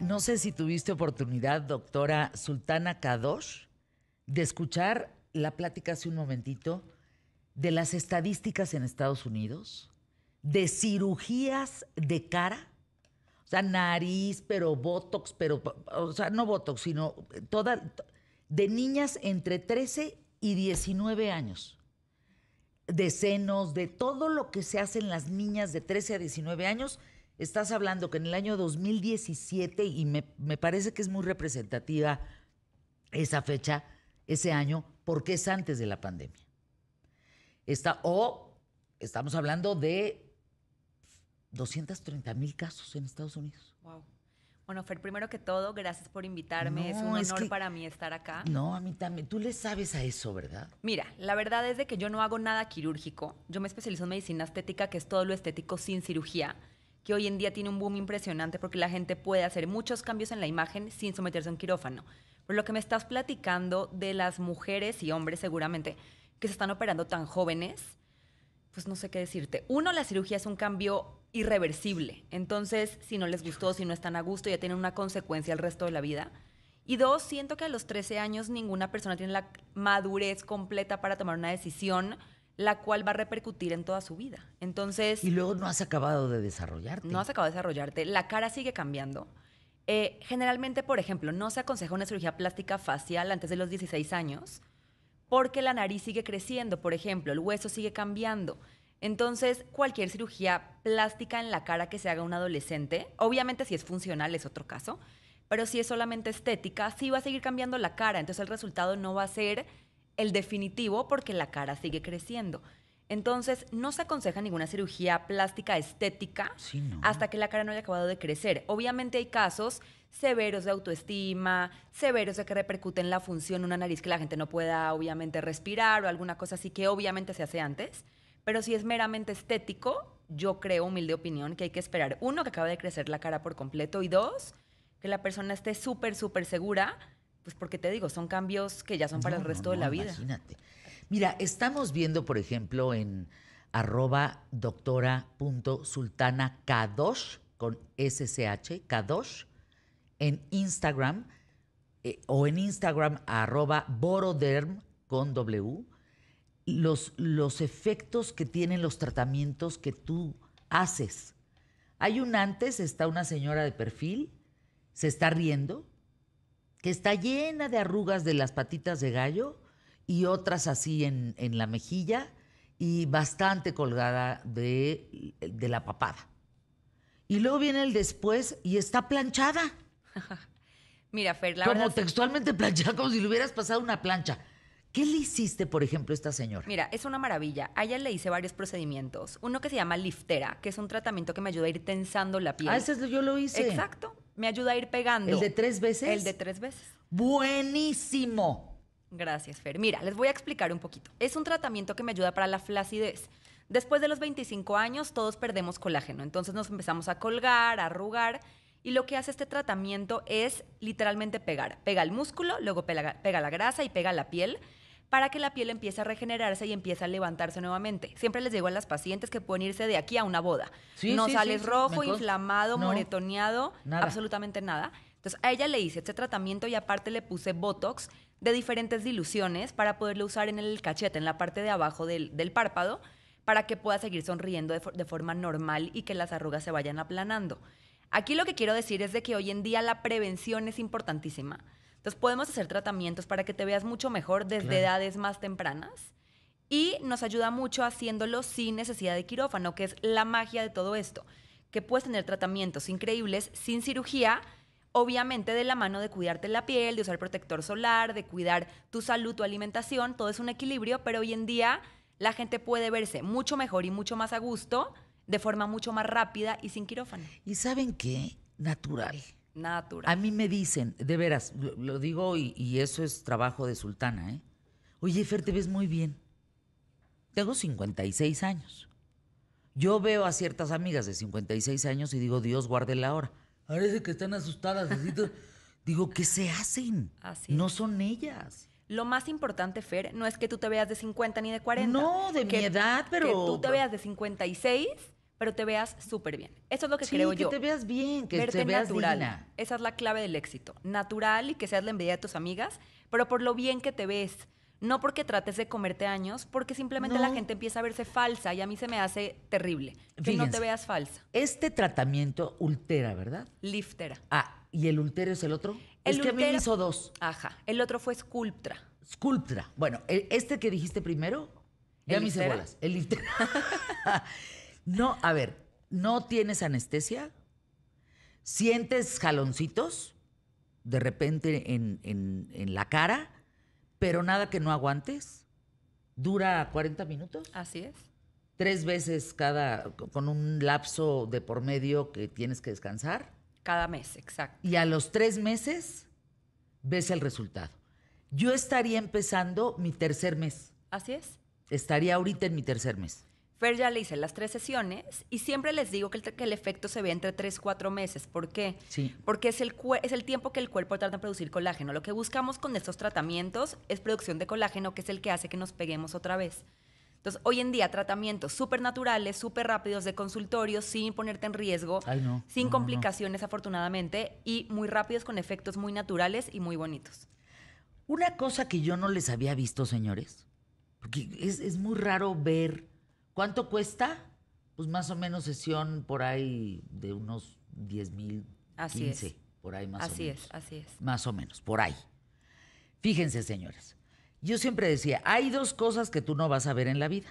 No sé si tuviste oportunidad, doctora Sultana Kadosh, de escuchar la plática hace un momentito de las estadísticas en Estados Unidos, de cirugías de cara, o sea, nariz, pero botox, pero, o sea, no botox, sino toda, de niñas entre 13 y 19 años, de senos, de todo lo que se hace en las niñas de 13 a 19 años, estás hablando que en el año 2017, y me, parece que es muy representativa esa fecha, ese año, porque es antes de la pandemia. Está, o estamos hablando de 230 mil casos en Estados Unidos. Wow. Bueno, Fer, primero que todo, gracias por invitarme. es un honor para mí estar acá. No, a mí también. Tú le sabes a eso, ¿verdad? Mira, la verdad es de que yo no hago nada quirúrgico. Yo me especializo en medicina estética, que es todo lo estético sin cirugía que hoy en día tiene un boom impresionante porque la gente puede hacer muchos cambios en la imagen sin someterse a un quirófano. Pero lo que me estás platicando de las mujeres y hombres seguramente que se están operando tan jóvenes, pues no sé qué decirte. Uno, la cirugía es un cambio irreversible. Entonces, si no les gustó, si no están a gusto, ya tienen una consecuencia el resto de la vida. Y dos, siento que a los 13 años ninguna persona tiene la madurez completa para tomar una decisión la cual va a repercutir en toda su vida. Entonces... Y luego no has acabado de desarrollarte. No has acabado de desarrollarte. La cara sigue cambiando. Eh, generalmente, por ejemplo, no se aconseja una cirugía plástica facial antes de los 16 años porque la nariz sigue creciendo, por ejemplo, el hueso sigue cambiando. Entonces, cualquier cirugía plástica en la cara que se haga un adolescente, obviamente si es funcional es otro caso, pero si es solamente estética, sí va a seguir cambiando la cara, entonces el resultado no va a ser el definitivo porque la cara sigue creciendo. Entonces, no se aconseja ninguna cirugía plástica estética hasta que la cara no haya acabado de crecer. Obviamente hay casos severos de autoestima, severos de que repercuten la función una nariz que la gente no pueda obviamente respirar o alguna cosa así que obviamente se hace antes. Pero si es meramente estético, yo creo, humilde opinión, que hay que esperar, uno, que acabe de crecer la cara por completo y dos, que la persona esté súper, súper segura pues porque te digo, son cambios que ya son para el resto de la vida. Imagínate. Mira, estamos viendo, por ejemplo, en arroba doctora.sultana Kadosh, con SCH, Kadosh, en Instagram, eh, o en Instagram arroba boroderm con W, los, los efectos que tienen los tratamientos que tú haces. Hay un antes, está una señora de perfil, se está riendo, que está llena de arrugas de las patitas de gallo y otras así en, la mejilla y bastante colgada de, de, la papada. Y luego viene el después y está planchada. Mira, Fer, la Como textualmente planchada, como si le hubieras pasado una plancha. ¿Qué le hiciste, por ejemplo, a esta señora? Mira, es una maravilla. A ella le hice varios procedimientos. Uno que se llama liftera, que es un tratamiento que me ayuda a ir tensando la piel. Ah, ese yo lo hice. Exacto. Me ayuda a ir pegando. ¿El de tres veces? El de tres veces. Buenísimo. Gracias, Fer. Mira, les voy a explicar un poquito. Es un tratamiento que me ayuda para la flacidez. Después de los 25 años, todos perdemos colágeno. Entonces nos empezamos a colgar, a arrugar. Y lo que hace este tratamiento es literalmente pegar. Pega el músculo, luego pega la grasa y pega la piel para que la piel empiece a regenerarse y empiece a levantarse nuevamente. Siempre les digo a las pacientes que pueden irse de aquí a una boda. no sales rojo, inflamado, no, moretoneado, absolutamente nada. Entonces a ella le hice este tratamiento y aparte le puse Botox de diferentes diluciones para poderlo usar en el cachete, en la parte de abajo del, párpado, para que pueda seguir sonriendo de, de forma normal y que las arrugas se vayan aplanando. Aquí lo que quiero decir es de que hoy en día la prevención es importantísima. Entonces podemos hacer tratamientos para que te veas mucho mejor desde edades más tempranas y nos ayuda mucho haciéndolo sin necesidad de quirófano, que es la magia de todo esto, que puedes tener tratamientos increíbles sin cirugía, obviamente de la mano de cuidarte la piel, de usar protector solar, de cuidar tu salud, tu alimentación, todo es un equilibrio, pero hoy en día la gente puede verse mucho mejor y mucho más a gusto, de forma mucho más rápida y sin quirófano. ¿Y saben qué? Natural. A mí me dicen, de veras, lo, digo y, eso es trabajo de Sultana, ¿eh? Oye, Fer, te ves muy bien. Tengo 56 años. Yo veo a ciertas amigas de 56 años y digo, Dios guarde la hora. Parece que están asustadas. digo, ¿qué se hacen? no son ellas. Lo más importante, Fer, no es que tú te veas de 50 ni de 40. No, de mi edad, pero... Que tú te veas de 56 pero te veas súper bien. Eso es lo que creo que yo. Que te veas bien, que te veas natural. Esa es la clave del éxito. Natural y que seas la envidia de tus amigas, pero por lo bien que te ves. No porque trates de comerte años, porque simplemente la gente empieza a verse falsa y a mí se me hace terrible. que no te veas falsa. Este tratamiento ultera, ¿verdad? Liftera. Ah, ¿y el ultero es el otro? El es que a mí hizo dos. Ajá. El otro fue Sculptra. Sculptra. Bueno, e-, este que dijiste primero, ya mis bolas. El liftera. No, a ver, ¿no tienes anestesia? ¿Sientes jaloncitos de repente en, en la cara, pero nada que no aguantes? ¿Dura 40 minutos? Así es. Tres veces cada, con un lapso de por medio que tienes que descansar. Cada mes, exacto. Y a los tres meses ves el resultado. Yo estaría empezando mi tercer mes. Así es. Estaría ahorita en mi tercer mes. Fer ya le hice las tres sesiones y siempre les digo que el, efecto se ve entre tres, cuatro meses. ¿Por qué? Sí. Porque es el, es el tiempo que el cuerpo trata de producir colágeno. Lo que buscamos con estos tratamientos es producción de colágeno, que es el que hace que nos peguemos otra vez. Entonces, hoy en día, tratamientos súper naturales, súper rápidos de consultorio, sin ponerte en riesgo, sin complicaciones, afortunadamente, y muy rápidos con efectos muy naturales y muy bonitos. Una cosa que yo no les había visto, señores, porque es, es muy raro ver ¿Cuánto cuesta? Pues más o menos sesión por ahí de unos 10 mil, 15, es. por ahí más o menos. Así es, así es. Más o menos, por ahí. Fíjense, señores, yo siempre decía, hay dos cosas que tú no vas a ver en la vida.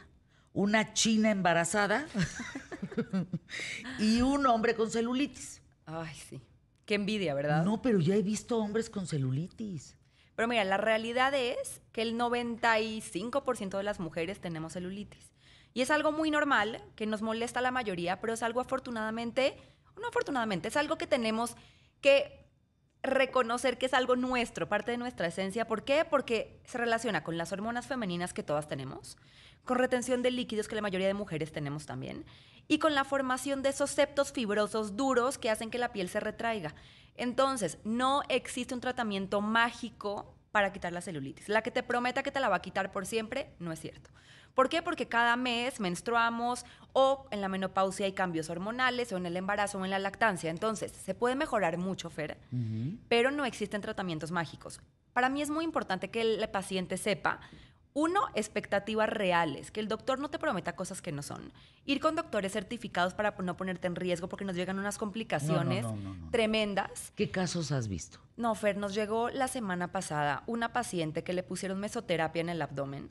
Una china embarazada y un hombre con celulitis. Ay, sí. Qué envidia, ¿verdad? No, pero ya he visto hombres con celulitis. Pero mira, la realidad es que el 95% de las mujeres tenemos celulitis. Y es algo muy normal, que nos molesta a la mayoría, pero es algo afortunadamente, no afortunadamente, es algo que tenemos que reconocer que es algo nuestro, parte de nuestra esencia. ¿Por qué? Porque se relaciona con las hormonas femeninas que todas tenemos, con retención de líquidos que la mayoría de mujeres tenemos también, y con la formación de esos septos fibrosos duros que hacen que la piel se retraiga. Entonces, no existe un tratamiento mágico para quitar la celulitis. La que te prometa que te la va a quitar por siempre, no es cierto. ¿Por qué? Porque cada mes menstruamos o en la menopausia hay cambios hormonales o en el embarazo o en la lactancia. Entonces, se puede mejorar mucho, Fer, pero no existen tratamientos mágicos. Para mí es muy importante que el paciente sepa uno, expectativas reales, que el doctor no te prometa cosas que no son. Ir con doctores certificados para no ponerte en riesgo porque nos llegan unas complicaciones tremendas. ¿Qué casos has visto? No, Fer, nos llegó la semana pasada una paciente que le pusieron mesoterapia en el abdomen,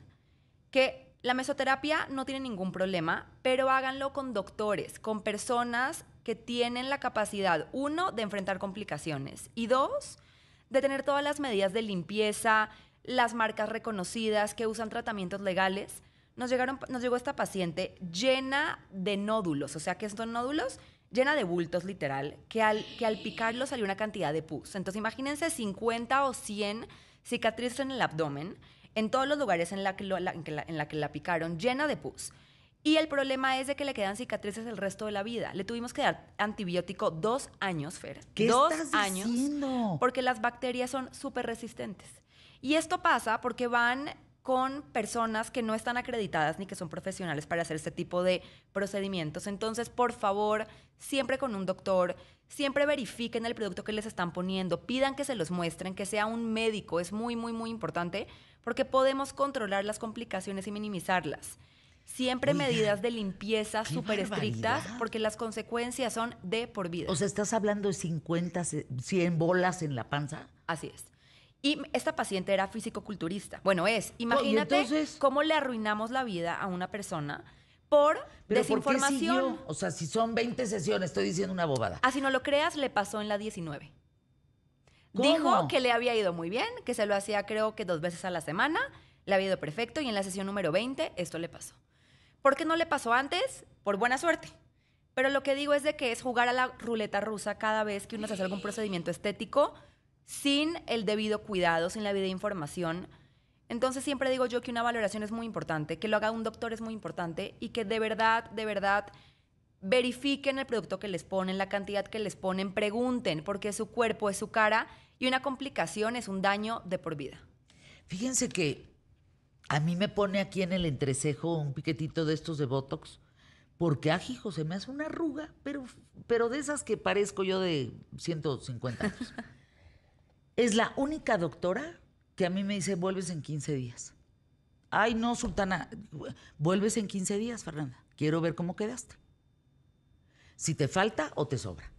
que la mesoterapia no tiene ningún problema, pero háganlo con doctores, con personas que tienen la capacidad, uno, de enfrentar complicaciones y dos, de tener todas las medidas de limpieza, las marcas reconocidas que usan tratamientos legales. Nos, llegaron, nos llegó esta paciente llena de nódulos, o sea, que son nódulos llena de bultos literal, que al, que al picarlo salió una cantidad de pus. Entonces imagínense 50 o 100 cicatrices en el abdomen en todos los lugares en la que, la, en la, que la picaron, llena de pus. Y el problema es de que le quedan cicatrices el resto de la vida. Le tuvimos que dar antibiótico dos años, Fer. ¿Qué dos estás años. Diciendo? Porque las bacterias son súper resistentes. Y esto pasa porque van con personas que no están acreditadas ni que son profesionales para hacer este tipo de procedimientos. Entonces, por favor, siempre con un doctor, siempre verifiquen el producto que les están poniendo, pidan que se los muestren, que sea un médico, es muy, muy, muy importante, porque podemos controlar las complicaciones y minimizarlas. Siempre medidas de limpieza súper estrictas, porque las consecuencias son de por vida. O sea, estás hablando de 50, 100 bolas en la panza. Así es. Y esta paciente era físico-culturista. Bueno, es. Oh, imagínate cómo le arruinamos la vida a una persona por desinformación. o sea, si son 20 sesiones, estoy diciendo una bobada. Así ah, no lo creas, le pasó en la 19. Dijo que le había ido muy bien, que se lo hacía creo que dos veces a la semana, le había ido perfecto y en la sesión número 20 esto le pasó. ¿Por qué no le pasó antes? Por buena suerte. Pero lo que digo es de que es jugar a la ruleta rusa cada vez que uno se hace algún procedimiento estético sin el debido cuidado, sin la debida información. Entonces siempre digo yo que una valoración es muy importante, que lo haga un doctor es muy importante y que de verdad, de verdad verifiquen el producto que les ponen, la cantidad que les ponen, pregunten, porque su cuerpo, es su cara, y una complicación es un daño de por vida. Fíjense que a mí me pone aquí en el entrecejo un piquetito de estos de Botox, porque, ah, hijo, se me hace una arruga, pero, pero de esas que parezco yo de 150 años. es la única doctora que a mí me dice, vuelves en 15 días. Ay, no, Sultana, vuelves en 15 días, Fernanda. Quiero ver cómo quedaste si te falta o te sobra.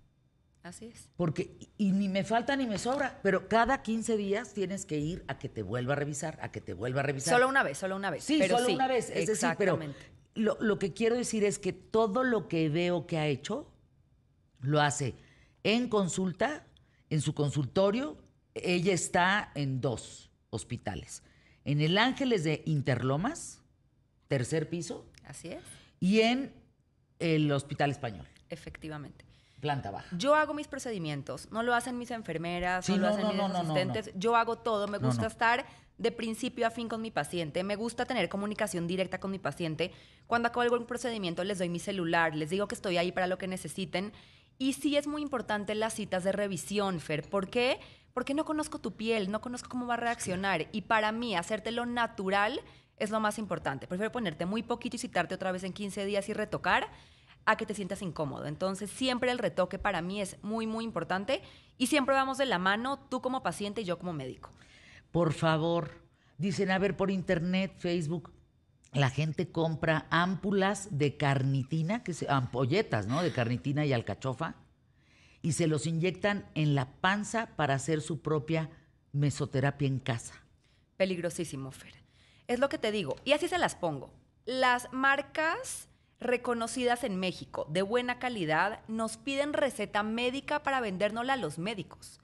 Así es. Porque, y ni me falta ni me sobra, pero cada 15 días tienes que ir a que te vuelva a revisar, a que te vuelva a revisar. Solo una vez, solo una vez. Sí, solo una vez. Exactamente. pero lo, lo que quiero decir es que todo lo que veo que ha hecho, lo hace en consulta, en su consultorio. Ella está en dos hospitales. En el Ángeles de Interlomas, tercer piso. Así es. Y en el Hospital Español efectivamente. Planta baja. Yo hago mis procedimientos, no lo hacen mis enfermeras, no, lo hacen mis asistentes, yo hago todo, me gusta estar de principio a fin con mi paciente, me gusta tener comunicación directa con mi paciente. Cuando acabo algún procedimiento les doy mi celular, les digo que estoy ahí para lo que necesiten. Y sí es muy importante las citas de revisión, Fer, ¿por qué? Porque no conozco tu piel, no conozco cómo va a reaccionar y para mí hacértelo natural es lo más importante. Prefiero ponerte muy poquito y citarte otra vez en 15 días y retocar a que te sientas incómodo. Entonces, siempre el retoque para mí es muy, muy importante y siempre vamos de la mano, tú como paciente y yo como médico. Por favor, dicen, a ver, por internet, Facebook, la gente compra ámpulas de carnitina, que son ampolletas, ¿no? De carnitina y alcachofa, y se los inyectan en la panza para hacer su propia mesoterapia en casa. Peligrosísimo, Fer. Es lo que te digo. Y así se las pongo. Las marcas reconocidas en México, de buena calidad, nos piden receta médica para vendérnosla a los médicos.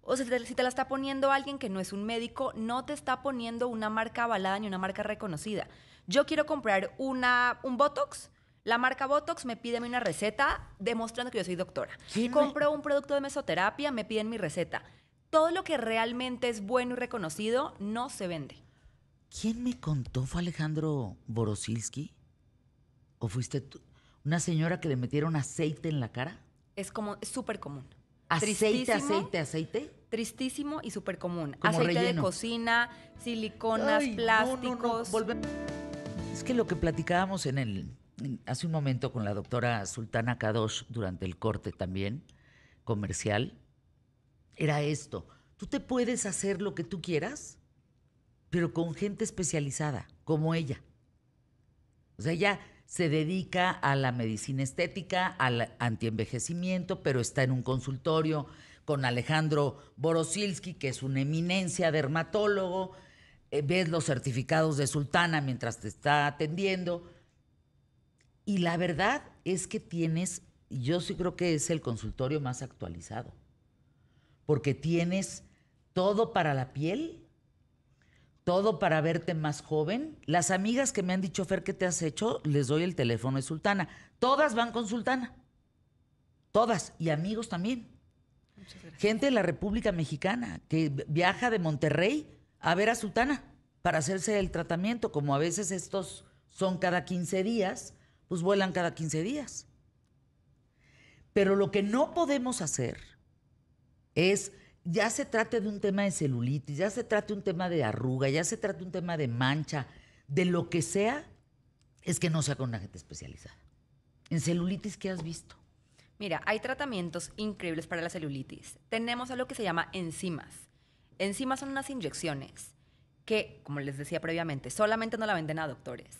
O sea, si te la está poniendo alguien que no es un médico, no te está poniendo una marca avalada ni una marca reconocida. Yo quiero comprar una, un Botox. La marca Botox me pide una receta demostrando que yo soy doctora. Compro un producto de mesoterapia, me piden mi receta. Todo lo que realmente es bueno y reconocido no se vende. ¿Quién me contó? ¿Fue Alejandro Borosilski? ¿O fuiste tú? ¿Una señora que le metieron aceite en la cara? Es como, es súper común. ¿Aceite, aceite, aceite? Tristísimo y súper común. aceite de cocina, siliconas, plásticos. Es que lo que platicábamos en el, hace un momento con la doctora Sultana Kadosh durante el corte también comercial, era esto. Tú te puedes hacer lo que tú quieras, pero con gente especializada, como ella. O sea, ella se dedica a la medicina estética, al antienvejecimiento, pero está en un consultorio con Alejandro Borosilski, que es una eminencia dermatólogo. Eh, ves los certificados de Sultana mientras te está atendiendo. Y la verdad es que tienes, yo sí creo que es el consultorio más actualizado, porque tienes todo para la piel todo para verte más joven. Las amigas que me han dicho, Fer, ¿qué te has hecho? Les doy el teléfono de Sultana. Todas van con Sultana. Todas. Y amigos también. Gente de la República Mexicana que viaja de Monterrey a ver a Sultana para hacerse el tratamiento. Como a veces estos son cada 15 días, pues vuelan cada 15 días. Pero lo que no podemos hacer es ya se trate de un tema de celulitis, ya se trate de un tema de arruga, ya se trate de un tema de mancha, de lo que sea, es que no sea con una gente especializada. En celulitis, ¿qué has visto? Mira, hay tratamientos increíbles para la celulitis. Tenemos algo que se llama enzimas. Enzimas son unas inyecciones que, como les decía previamente, solamente no la venden a doctores.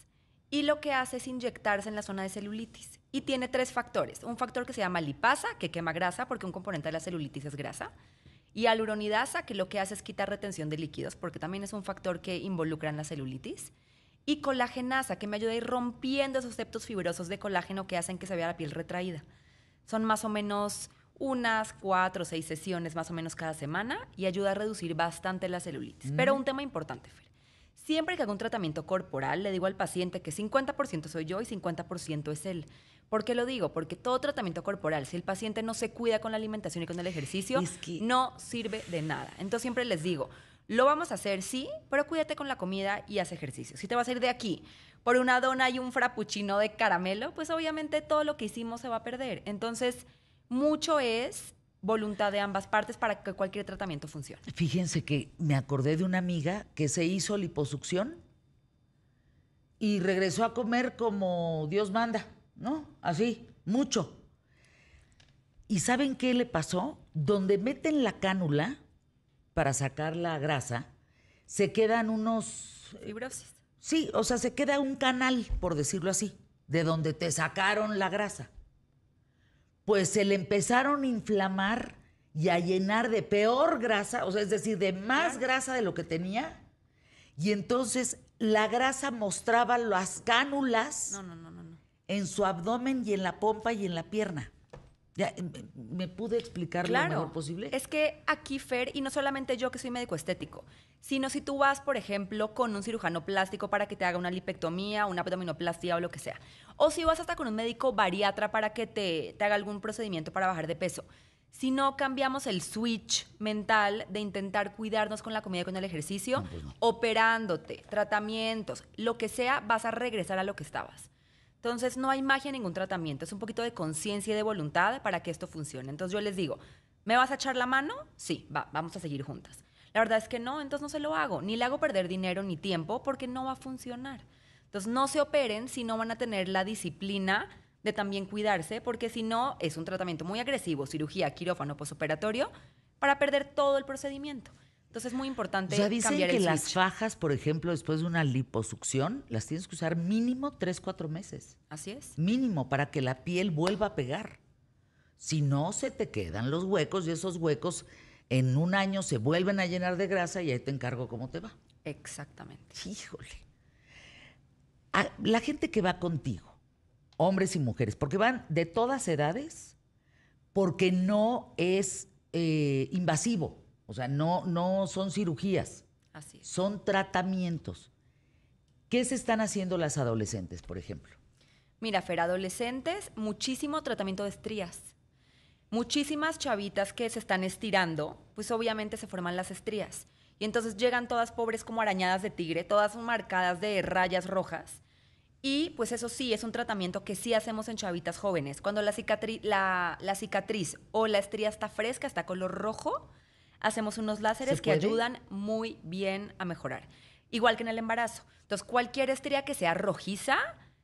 Y lo que hace es inyectarse en la zona de celulitis. Y tiene tres factores. Un factor que se llama lipasa, que quema grasa, porque un componente de la celulitis es grasa y aluronidasa, que lo que hace es quitar retención de líquidos, porque también es un factor que involucra en la celulitis. Y colagenasa, que me ayuda a ir rompiendo esos septos fibrosos de colágeno que hacen que se vea la piel retraída. Son más o menos unas cuatro o seis sesiones más o menos cada semana y ayuda a reducir bastante la celulitis. Mm. Pero un tema importante, Siempre que hago un tratamiento corporal, le digo al paciente que 50% soy yo y 50% es él. ¿Por qué lo digo? Porque todo tratamiento corporal, si el paciente no se cuida con la alimentación y con el ejercicio, no sirve de nada. Entonces siempre les digo, lo vamos a hacer, sí, pero cuídate con la comida y haz ejercicio. Si te vas a ir de aquí por una dona y un frappuccino de caramelo, pues obviamente todo lo que hicimos se va a perder. Entonces, mucho es voluntad de ambas partes para que cualquier tratamiento funcione. Fíjense que me acordé de una amiga que se hizo liposucción y regresó a comer como Dios manda. ¿no? Así, mucho. ¿Y saben qué le pasó? Donde meten la cánula para sacar la grasa, se quedan unos... Eh, Fibrosis. Sí, o sea, se queda un canal, por decirlo así, de donde te sacaron la grasa. Pues se le empezaron a inflamar y a llenar de peor grasa, o sea, es decir, de más grasa de lo que tenía. Y entonces la grasa mostraba las cánulas no, no, no, en su abdomen y en la pompa y en la pierna. Em, em, me, pude explicar lo mejor posible. Es que aquí, Fer, y no solamente yo que soy médico estético, sino si tú vas, por ejemplo, con un cirujano plástico para que te haga una lipectomía, una abdominoplastia o lo que sea. O si vas hasta con un médico bariatra para que te, haga algún procedimiento para bajar de peso. Si no cambiamos el switch mental de intentar cuidarnos con la comida y con el ejercicio, pues operándote, tratamientos, lo que sea, vas a regresar a lo que estabas. Entonces no hay magia en ningún tratamiento, es un poquito de conciencia y de voluntad para que esto funcione. Entonces yo les digo, ¿me vas a echar la mano? Sí, vamos a seguir juntas. La verdad es que no, entonces no se lo hago, ni le hago perder dinero ni tiempo porque no va a funcionar. Entonces no se operen si no van a tener la disciplina de también cuidarse, porque si no es un tratamiento muy agresivo, cirugía, quirófano, posoperatorio, para perder todo el procedimiento. Entonces es muy importante. O dicen que las fajas, por ejemplo, después de una liposucción, las tienes que usar mínimo 3, 4 meses. Así es. Mínimo, para que la piel vuelva a pegar. Si no, se te quedan los huecos y esos huecos en un año se vuelven a llenar de grasa y ahí te encargo cómo te va. Exactamente. Híjole. Ah, la gente que va contigo, hombres y mujeres, porque van de todas edades, porque no es eh, invasivo. O sea, no, no son cirugías, son tratamientos. ¿Qué se están haciendo las adolescentes, por ejemplo? Mira, Fer, adolescentes, muchísimo tratamiento de estrías. Muchísimas chavitas que se están estirando, pues obviamente se forman las estrías. Y entonces llegan todas pobres como arañadas de tigre, todas marcadas de rayas rojas. Y pues eso sí, es un tratamiento que sí hacemos en chavitas jóvenes. Cuando la, la cicatriz o la estría está fresca, está color rojo, hacemos unos láseres que ayudan muy bien a mejorar. Igual que en el embarazo. Entonces, cualquier estría que sea rojiza,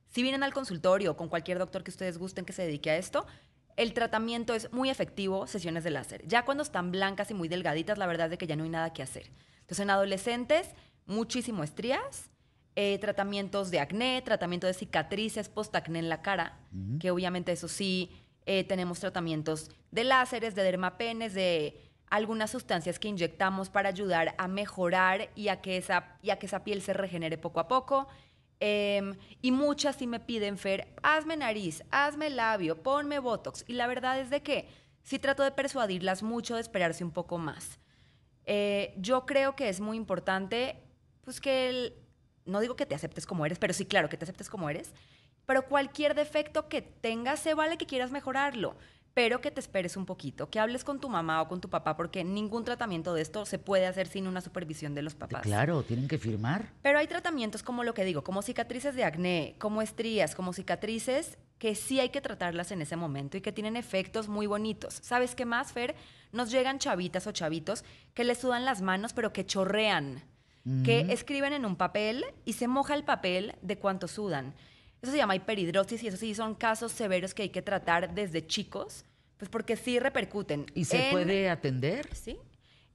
si vienen al consultorio con cualquier doctor que ustedes gusten que se dedique a esto, el tratamiento es muy efectivo, sesiones de láser. Ya cuando están blancas y muy delgaditas, la verdad es que ya no hay nada que hacer. Entonces, en adolescentes, muchísimo estrías, eh, tratamientos de acné, tratamiento de cicatrices postacné en la cara, que obviamente eso sí, eh, tenemos tratamientos de láseres, de dermapenes, de algunas sustancias que inyectamos para ayudar a mejorar y a que esa, y que esa piel se regenere poco a poco. Em, y muchas sí me piden, Fer, hazme nariz, hazme labio, ponme Botox. Y la verdad es de que sí trato de persuadirlas mucho de esperarse un poco más. Eh, yo creo que es muy importante, pues que el, no digo que te aceptes como eres, pero sí, claro, que te aceptes como eres. Pero cualquier defecto que tengas, se vale que quieras mejorarlo pero que te esperes un poquito, que hables con tu mamá o con tu papá, porque ningún tratamiento de esto se puede hacer sin una supervisión de los papás. Claro, tienen que firmar. Pero hay tratamientos como lo que digo, como cicatrices de acné, como estrías, como cicatrices que sí hay que tratarlas en ese momento y que tienen efectos muy bonitos. ¿Sabes qué más, Fer? Nos llegan chavitas o chavitos que les sudan las manos, pero que chorrean, que escriben en un papel y se moja el papel de cuánto sudan. Eso se llama hiperhidrosis y eso sí son casos severos que hay que tratar desde chicos, pues porque sí repercuten. ¿Y se puede atender? Sí.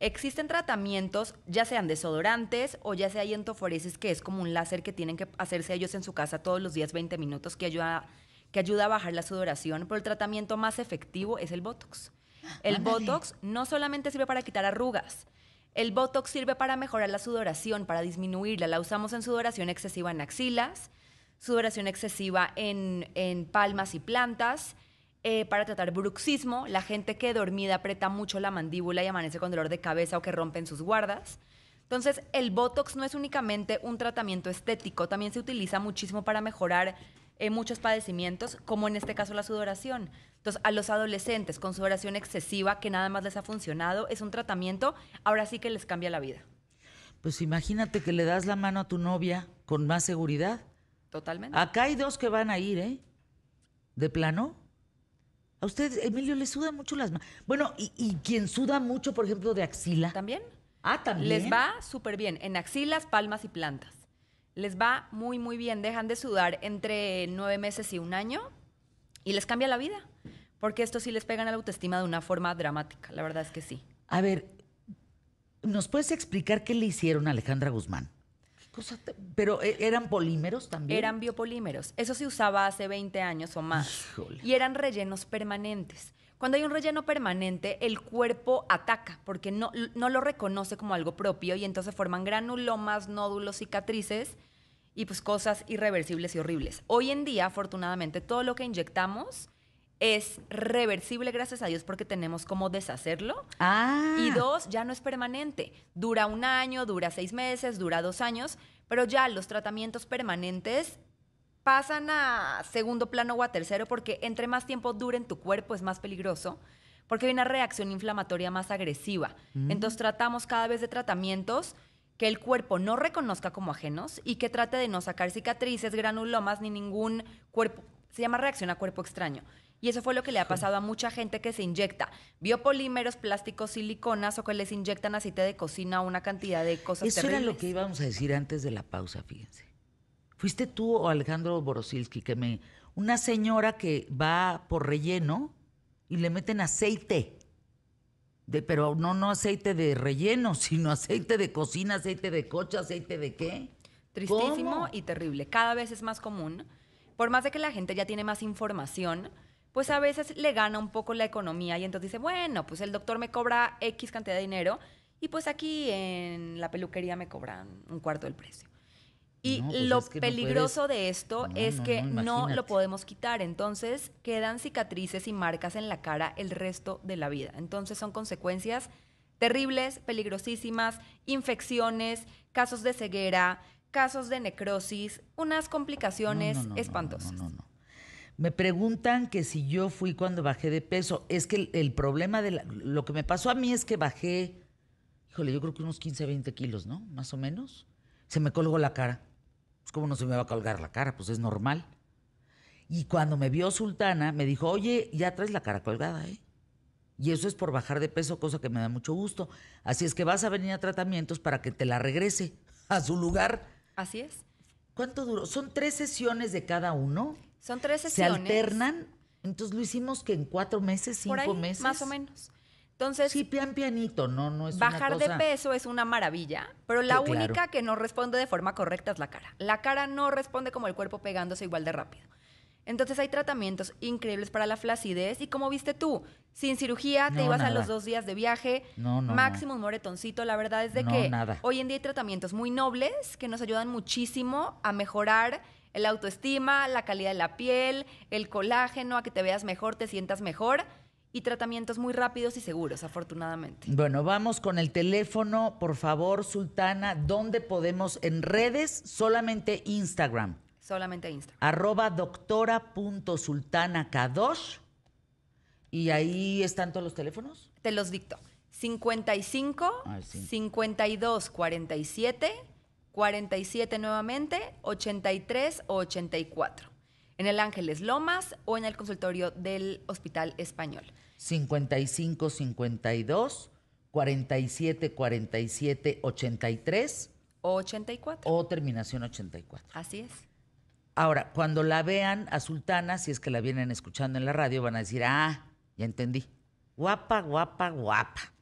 Existen tratamientos, ya sean desodorantes o ya sea entoforesis que es como un láser que tienen que hacerse ellos en su casa todos los días 20 minutos, que ayuda, que ayuda a bajar la sudoración, pero el tratamiento más efectivo es el Botox. El Botox no solamente sirve para quitar arrugas, el Botox sirve para mejorar la sudoración, para disminuirla. La usamos en sudoración excesiva en axilas, sudoración excesiva en, palmas y plantas. Eh, para tratar bruxismo, la gente que dormida aprieta mucho la mandíbula y amanece con dolor de cabeza o que rompen sus guardas. Entonces, el Botox no es únicamente un tratamiento estético, también se utiliza muchísimo para mejorar eh, muchos padecimientos, como en este caso la sudoración. Entonces, a los adolescentes con sudoración excesiva que nada más les ha funcionado, es un tratamiento, ahora sí que les cambia la vida. Pues imagínate que le das la mano a tu novia con más seguridad. Totalmente. Acá hay dos que van a ir, ¿eh? ¿De plano? A ustedes, Emilio, le suda mucho las manos. Bueno, y, quien suda mucho, por ejemplo, de axila. ¿También? Ah, también. Les va súper bien en axilas, palmas y plantas. Les va muy, muy bien. Dejan de sudar entre nueve meses y un año y les cambia la vida. Porque esto sí les pegan a la autoestima de una forma dramática. La verdad es que sí. A ver, ¿nos puedes explicar qué le hicieron a Alejandra Guzmán? Pues, pero e, eran polímeros también. Eran biopolímeros. Eso se usaba hace 20 años o más. Y eran rellenos permanentes. Cuando hay un relleno permanente, el cuerpo ataca porque no, no lo reconoce como algo propio y entonces forman granulomas, nódulos, cicatrices y pues cosas irreversibles y horribles. Hoy en día, afortunadamente, todo lo que inyectamos es reversible, gracias a Dios, porque tenemos cómo deshacerlo. Ah. Y dos, ya no es permanente. Dura un año, dura seis meses, dura dos años, pero ya los tratamientos permanentes pasan a segundo plano o a tercero porque entre más tiempo dure en tu cuerpo es más peligroso porque hay una reacción inflamatoria más agresiva. Mm. Entonces tratamos cada vez de tratamientos que el cuerpo no reconozca como ajenos y que trate de no sacar cicatrices, granulomas ni ningún cuerpo. Se llama reacción a cuerpo extraño. Y eso fue lo que le ha pasado a mucha gente que se inyecta biopolímeros, plásticos, siliconas o que les inyectan aceite de cocina, una cantidad de cosas. Eso era lo que íbamos a decir antes de la pausa, fíjense. ¿Fuiste tú o Alejandro Borosilski que me... Una señora que va por relleno y le meten aceite. De, pero no, no aceite de relleno, sino aceite de cocina, aceite de coche, aceite de qué. Tristísimo y terrible. Cada vez es más común. Por más de que la gente ya tiene más información, pues a veces le gana un poco la economía y entonces dice, bueno, pues el doctor me cobra X cantidad de dinero y pues aquí en la peluquería me cobran un cuarto del precio. Y pues, lo peligroso de esto es que no, lo podemos quitar. Entonces quedan cicatrices y marcas en la cara el resto de la vida. Entonces son consecuencias terribles, peligrosísimas, infecciones, casos de ceguera, casos de necrosis, unas complicaciones espantosas. Me preguntan que si yo fui cuando bajé de peso. Es que el, problema de lo que me pasó a mí es que bajé, híjole, yo creo que unos 15, 20 kilos, ¿no? Más o menos. Se me colgó la cara. cómo no se me va a colgar la cara, pues es normal. Y cuando me vio Sultana, me dijo, oye, ya traes la cara colgada, ¿eh? Y eso es por bajar de peso, cosa que me da mucho gusto. Así es que vas a venir a tratamientos para que te la regrese a su lugar. Así es. ¿Cuánto duró? ¿Son tres sesiones de cada uno? Son tres sesiones. Se alternan. Entonces lo hicimos que en cuatro meses, cinco meses. Más o menos. Entonces, sí, pian pianito, no, no es Bajar una cosa... de peso es una maravilla, pero la única que no responde de forma correcta es la cara. La cara no responde como el cuerpo pegándose igual de rápido. Entonces hay tratamientos increíbles para la flacidez y como viste tú, sin cirugía te ibas a los dos días de viaje, máximo un moretoncito. La verdad es de que hoy en día hay tratamientos muy nobles que nos ayudan muchísimo a mejorar el autoestima, la calidad de la piel, el colágeno, a que te veas mejor, te sientas mejor y tratamientos muy rápidos y seguros, afortunadamente. Bueno, vamos con el teléfono, por favor, Sultana, ¿dónde podemos en redes? Solamente Instagram. Solamente Instagram. Arroba doctora.sultanacadosh. Y ahí están todos los teléfonos. Te los dicto. 55 5247 52 47 47 nuevamente, 83 o 84. En el Ángeles Lomas o en el consultorio del Hospital Español. 55 52 47 47 83 o 84. O terminación 84. Así es. Ahora, cuando la vean a Sultana, si es que la vienen escuchando en la radio, van a decir, ah, ya entendí. Guapa, guapa, guapa.